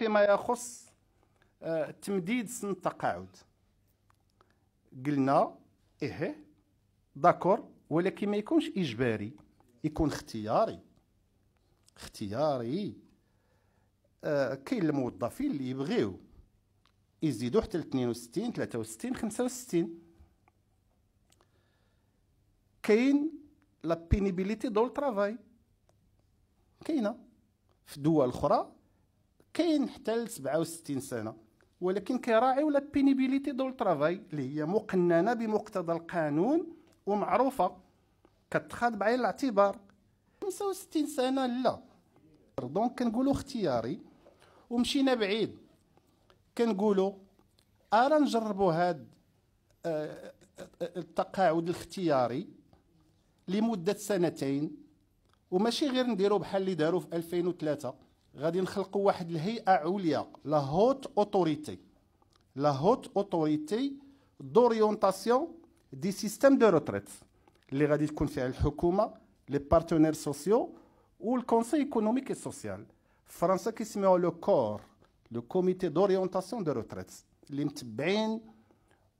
فيما يخص آه، تمديد سن التقاعد قلنا ايه داكور ولكن ما يكونش اجباري يكون اختياري اختياري آه، كاين الموظفين اللي يبغيو يزيدوا حتى ل 62 63 65 كاين لا بينيبيليتي دو طرافاي كاينه في دول اخرى كاين حتى ل 67 سنه ولكن كيراعيو لا بينيبيليتي دو الترافاي اللي هي مقننه بمقتضى القانون ومعروفه كتخاد بعين الاعتبار 65 سنه لا دونك كنقولوا اختياري ومشينا بعيد كنقولوا ارا نجربوا هاد آه، آه، التقاعد الاختياري لمده سنتين وماشي غير نديرو بحال اللي داروا في 2003 غادي نخلقوا واحد الهيئه عليا لا هوت اوتوريتي لا هوت اوتوريتي دوريونطاسيون دي سيستيم دو روتريت اللي غادي تكون فيها الحكومه لي بارتنير سوسيو والكونسي ايكونوميك اي سوسيال في فرنسا كيسميوه لو كور لو كوميتي دوريونطاسيون دو روتريت اللي متبعين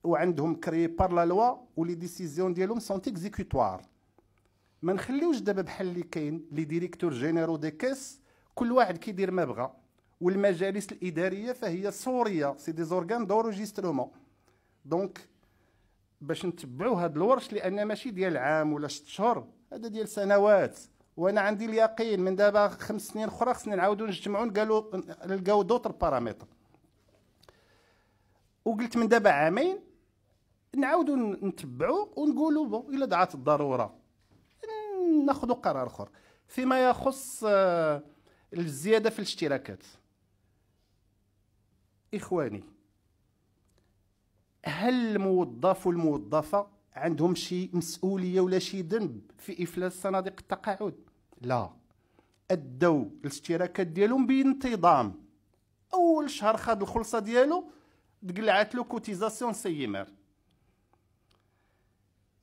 وعندهم كري بار لا لوا ولي ديسيزيون ديالهم سونت اكزيكوتوار ما نخليوش دابا بحال اللي كاين لي ديريكتور جينيرو دي كيس كل واحد كيدير ما بغى والمجالس الاداريه فهي صوريه سي دي زورغان دوروجيسترومون دونك باش نتبعوا هذا الورش لان ماشي ديال عام ولا ست شهور هذا ديال سنوات وانا عندي اليقين من دابا خمس سنين اخرى خصنا نعاودوا نجتمعوا نلقاو نلقاو دوطر بارامتر وقلت من دابا عامين نعاودوا نتبعوا ونقولوا بون الا دعات الضروره ناخذوا قرار اخر فيما يخص آه الزياده في الاشتراكات اخواني هل الموظف والموظفه عندهم شي مسؤوليه ولا شي ذنب في افلاس صناديق التقاعد لا ادوا الاشتراكات ديالهم بانتظام اول شهر خد الخلصه ديالو تقلعت له كوتيزاسيون سيمر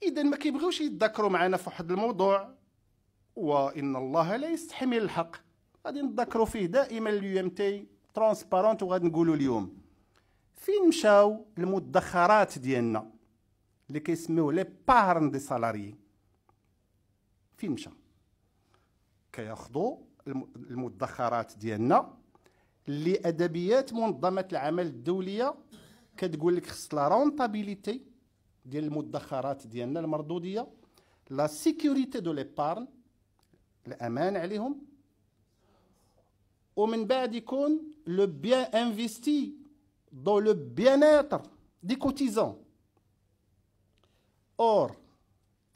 اذا ما كيبغيوش يتذكروا معنا في واحد الموضوع وان الله لا يستحمل الحق غادي نتذكروا فيه دائما اليو ام تي ترونسبارونت وغادي نقولوا اليوم فين مشاو المدخرات ديالنا اللي كيسميوه لي بارن دي سالاري فين مشى كياخذوا المدخرات ديالنا اللي ادبيات منظمه العمل الدوليه كتقول لك خص لا رونتابيليتي ديال المدخرات ديالنا المردوديه لا سيكوريتي دو لي بارن الامان عليهم ومن بعد يكون لو بيان انفيستي دون لو بياناتر دي كوتيزون اور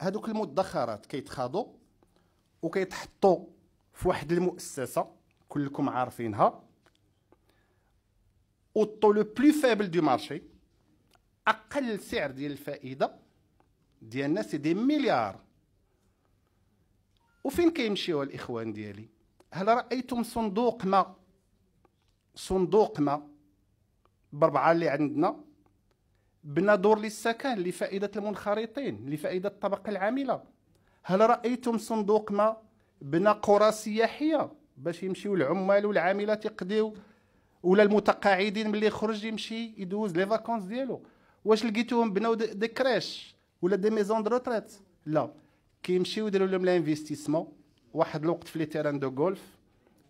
هذوك المدخرات كيتخاضوا وكيتحطوا في واحد المؤسسه كلكم عارفينها والطو لو بلو فابل دو مارشي اقل سعر ديال الفائده ديالنا سي دي مليار وفين كيمشيو الاخوان ديالي هل رأيتم صندوق ما صندوق ما بربعة اللي عندنا بنا دور للسكن لفائدة المنخرطين لفائدة الطبقة العاملة هل رأيتم صندوق ما بنا قرى سياحية باش يمشيو العمال والعاملات يقضيو ولا المتقاعدين ملي يخرج يمشي يدوز لي فاكونس ديالو واش لقيتوهم بناو دي كراش ولا دي ميزون دو روتريت لا كيمشيو يديروا لهم لانفيستيسمون واحد الوقت في لي تيران دو غولف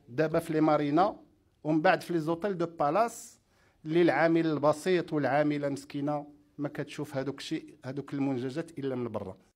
دابا في لي مارينا ومن بعد في لي زوتيل دو بالاس اللي العامل البسيط والعامله مسكينه ما كتشوف هذوك الشيء هذوك المنجزات الا من برا